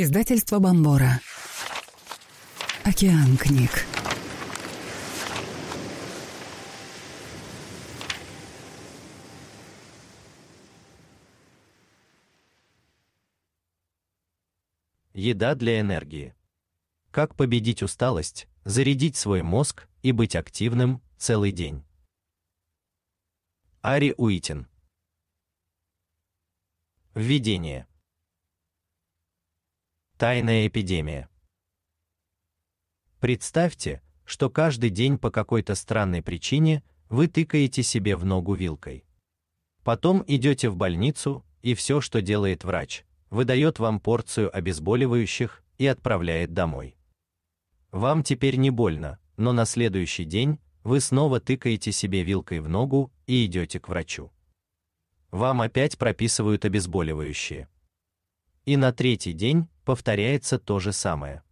Издательство Бомбора. Океан книг. Еда для энергии. Как победить усталость, зарядить свой мозг и быть активным целый день. Ари Уитин. Введение. Тайная эпидемия. Представьте, что каждый день по какой-то странной причине вы тыкаете себе в ногу вилкой. Потом идете в больницу, и все, что делает врач, выдает вам порцию обезболивающих и отправляет домой. Вам теперь не больно, но на следующий день вы снова тыкаете себе вилкой в ногу и идете к врачу. Вам опять прописывают обезболивающие. И на третий день повторяется то же самое.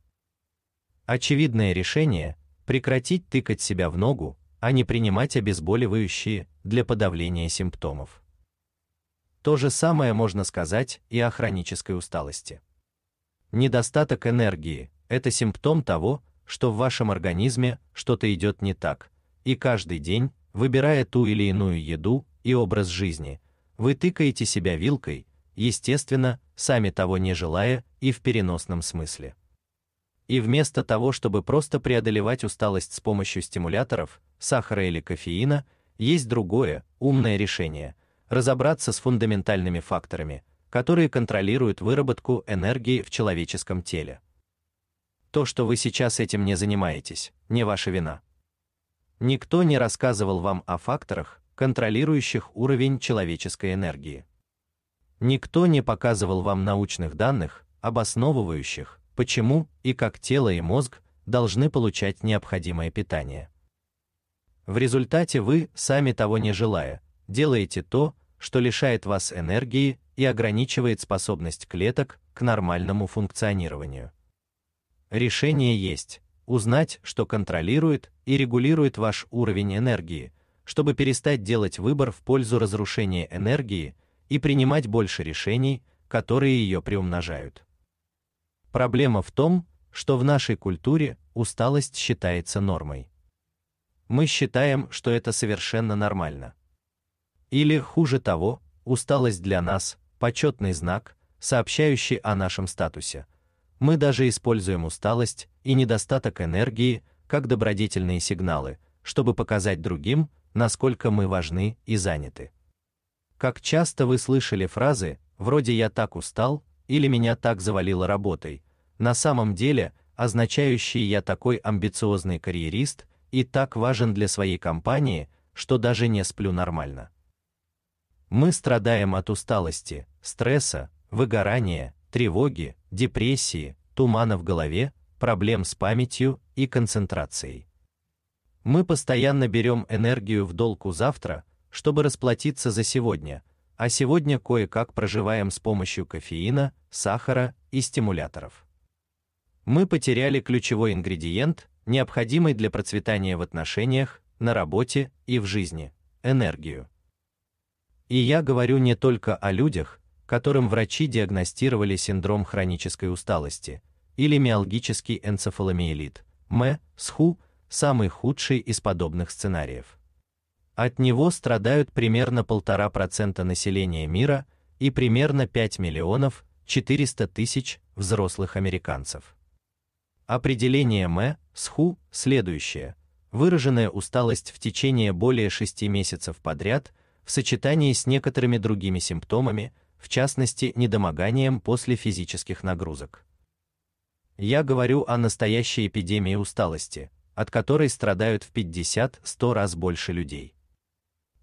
Очевидное решение прекратить тыкать себя в ногу, а не принимать обезболивающие для подавления симптомов. То же самое можно сказать и о хронической усталости. Недостаток энергии это симптом того, что в вашем организме что-то идет не так, и каждый день, выбирая ту или иную еду и образ жизни, вы тыкаете себя вилкой естественно, сами того не желая и в переносном смысле. И вместо того, чтобы просто преодолевать усталость с помощью стимуляторов, сахара или кофеина, есть другое, умное решение разобраться с фундаментальными факторами, которые контролируют выработку энергии в человеческом теле. То, что вы сейчас этим не занимаетесь, не ваша вина. Никто не рассказывал вам о факторах, контролирующих уровень человеческой энергии. Никто не показывал вам научных данных, обосновывающих, почему и как тело и мозг должны получать необходимое питание. В результате вы, сами того не желая, делаете то, что лишает вас энергии и ограничивает способность клеток к нормальному функционированию. Решение есть узнать, что контролирует и регулирует ваш уровень энергии, чтобы перестать делать выбор в пользу разрушения энергии и принимать больше решений, которые ее приумножают. Проблема в том, что в нашей культуре усталость считается нормой. Мы считаем, что это совершенно нормально. Или хуже того, усталость для нас почетный знак, сообщающий о нашем статусе. Мы даже используем усталость и недостаток энергии как добродетельные сигналы, чтобы показать другим, насколько мы важны и заняты. Как часто вы слышали фразы вроде «я так устал» или «меня так завалило работой», на самом деле означающие «я такой амбициозный карьерист» и так важен для своей компании, что даже не сплю нормально. Мы страдаем от усталости, стресса, выгорания, тревоги, депрессии, тумана в голове, проблем с памятью и концентрацией. Мы постоянно берем энергию в долг у завтра, чтобы расплатиться за сегодня, а сегодня кое-как проживаем с помощью кофеина, сахара и стимуляторов. Мы потеряли ключевой ингредиент, необходимый для процветания в отношениях, на работе и в жизни энергию. И я говорю не только о людях, которым врачи диагностировали синдром хронической усталости или миалгический энцефаломиелит, МЭ, СХУ, самый худший из подобных сценариев. От него страдают примерно полтора процента населения мира и примерно 5 миллионов 400 тысяч взрослых американцев. Определение Мэ СХУ следующее. Выраженная усталость в течение более 6 месяцев подряд в сочетании с некоторыми другими симптомами, в частности, недомоганием после физических нагрузок. Я говорю о настоящей эпидемии усталости, от которой страдают в 50-100 раз больше людей.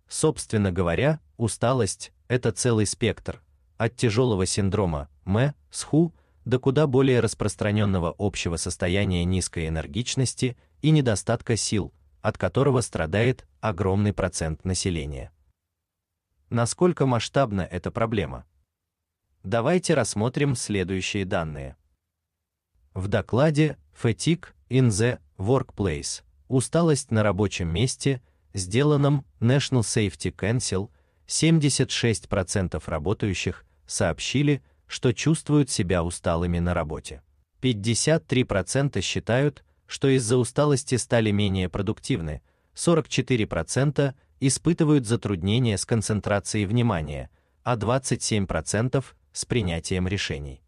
Собственно говоря, усталость это целый спектр от тяжелого синдрома М, СХУ, до куда более распространенного общего состояния низкой энергичности и недостатка сил, от которого страдает огромный процент населения. Насколько масштабна эта проблема? Давайте рассмотрим следующие данные. В докладе Fatigue in the Workplace усталость на рабочем месте сделанном National Safety Council, 76% работающих сообщили, что чувствуют себя усталыми на работе. 53% считают, что из-за усталости стали менее продуктивны, 44% испытывают затруднения с концентрацией внимания, а 27% с принятием решений.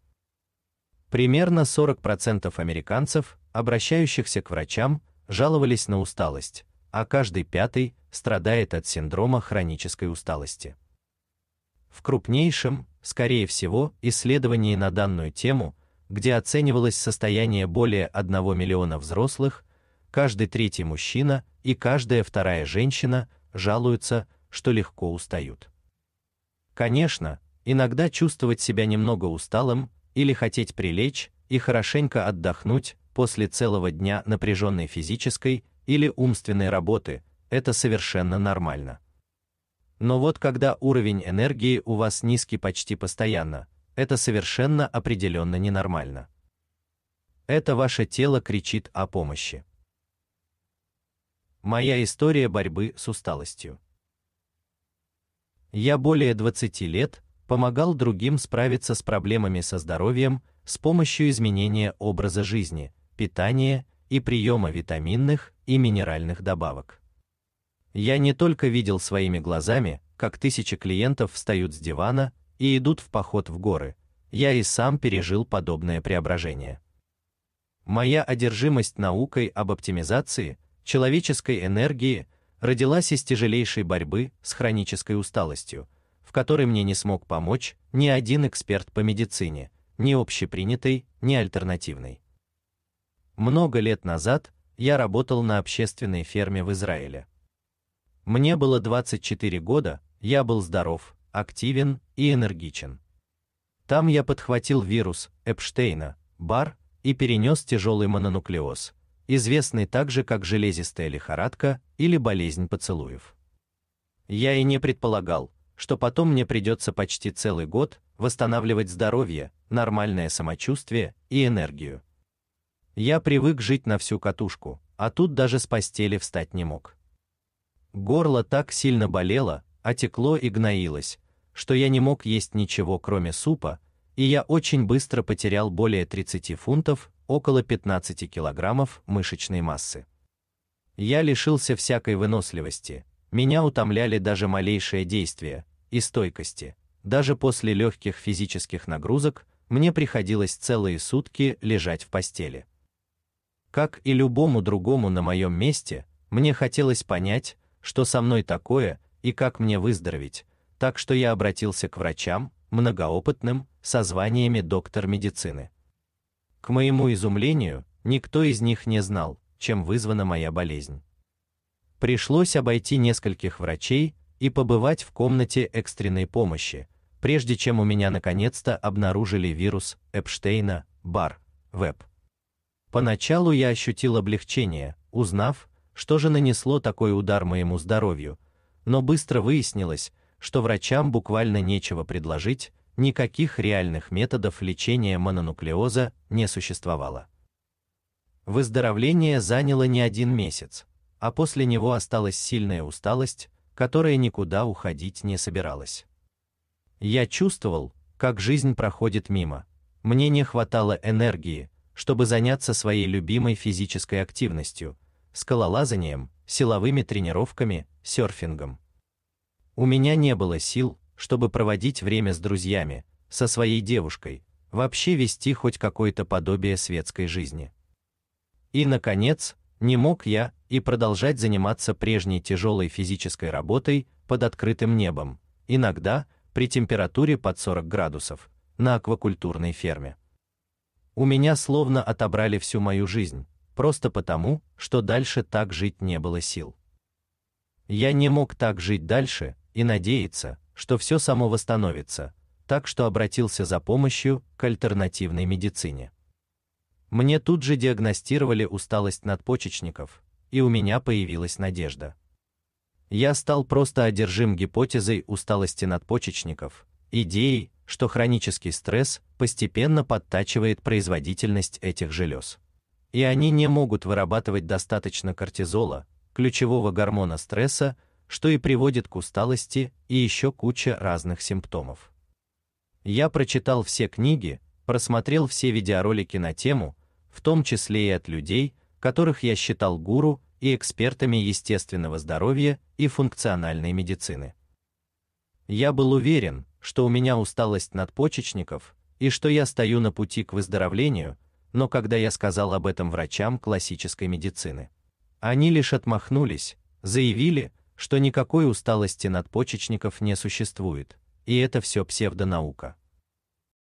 Примерно 40% американцев, обращающихся к врачам, жаловались на усталость, а каждый пятый страдает от синдрома хронической усталости. В крупнейшем, скорее всего, исследовании на данную тему, где оценивалось состояние более 1 миллиона взрослых, каждый третий мужчина и каждая вторая женщина жалуются, что легко устают. Конечно, иногда чувствовать себя немного усталым или хотеть прилечь и хорошенько отдохнуть после целого дня напряженной физической или умственной работы, это совершенно нормально. Но вот когда уровень энергии у вас низкий почти постоянно, это совершенно определенно ненормально. Это ваше тело кричит о помощи. Моя история борьбы с усталостью. Я более 20 лет помогал другим справиться с проблемами со здоровьем с помощью изменения образа жизни, питания и приема витаминных, и минеральных добавок. Я не только видел своими глазами, как тысячи клиентов встают с дивана и идут в поход в горы, я и сам пережил подобное преображение. Моя одержимость наукой об оптимизации человеческой энергии родилась из тяжелейшей борьбы с хронической усталостью, в которой мне не смог помочь ни один эксперт по медицине, ни общепринятый, ни альтернативный. Много лет назад я работал на общественной ферме в Израиле. Мне было 24 года, я был здоров, активен и энергичен. Там я подхватил вирус Эпштейна, бар и перенес тяжелый мононуклеоз, известный также как железистая лихорадка или болезнь поцелуев. Я и не предполагал, что потом мне придется почти целый год восстанавливать здоровье, нормальное самочувствие и энергию. Я привык жить на всю катушку, а тут даже с постели встать не мог. Горло так сильно болело, отекло а и гноилось, что я не мог есть ничего, кроме супа, и я очень быстро потерял более 30 фунтов, около 15 килограммов мышечной массы. Я лишился всякой выносливости. Меня утомляли даже малейшие действия и стойкости. Даже после легких физических нагрузок мне приходилось целые сутки лежать в постели. Как и любому другому на моем месте, мне хотелось понять, что со мной такое и как мне выздороветь, так что я обратился к врачам, многоопытным, со званиями доктор медицины. К моему изумлению, никто из них не знал, чем вызвана моя болезнь. Пришлось обойти нескольких врачей и побывать в комнате экстренной помощи, прежде чем у меня наконец-то обнаружили вирус Эпштейна-Бар, ВЭП. Поначалу я ощутил облегчение, узнав, что же нанесло такой удар моему здоровью, но быстро выяснилось, что врачам буквально нечего предложить, никаких реальных методов лечения мононуклеоза не существовало. Выздоровление заняло не один месяц, а после него осталась сильная усталость, которая никуда уходить не собиралась. Я чувствовал, как жизнь проходит мимо. Мне не хватало энергии, чтобы заняться своей любимой физической активностью, скалолазанием, силовыми тренировками, серфингом. У меня не было сил, чтобы проводить время с друзьями, со своей девушкой, вообще вести хоть какое-то подобие светской жизни. И наконец, не мог я и продолжать заниматься прежней тяжелой физической работой под открытым небом, иногда при температуре под 40 градусов на аквакультурной ферме. У меня словно отобрали всю мою жизнь, просто потому, что дальше так жить не было сил. Я не мог так жить дальше и надеяться, что все само восстановится, так что обратился за помощью к альтернативной медицине. Мне тут же диагностировали усталость надпочечников, и у меня появилась надежда. Я стал просто одержим гипотезой усталости надпочечников, идеей, что хронический стресс постепенно подтачивает производительность этих желез. И они не могут вырабатывать достаточно кортизола, ключевого гормона стресса, что и приводит к усталости и еще куча разных симптомов. Я прочитал все книги, просмотрел все видеоролики на тему, в том числе и от людей, которых я считал гуру и экспертами естественного здоровья и функциональной медицины. Я был уверен, что у меня усталость надпочечников и что я стою на пути к выздоровлению, но когда я сказал об этом врачам классической медицины, они лишь отмахнулись, заявили, что никакой усталости надпочечников не существует, и это все псевдонаука.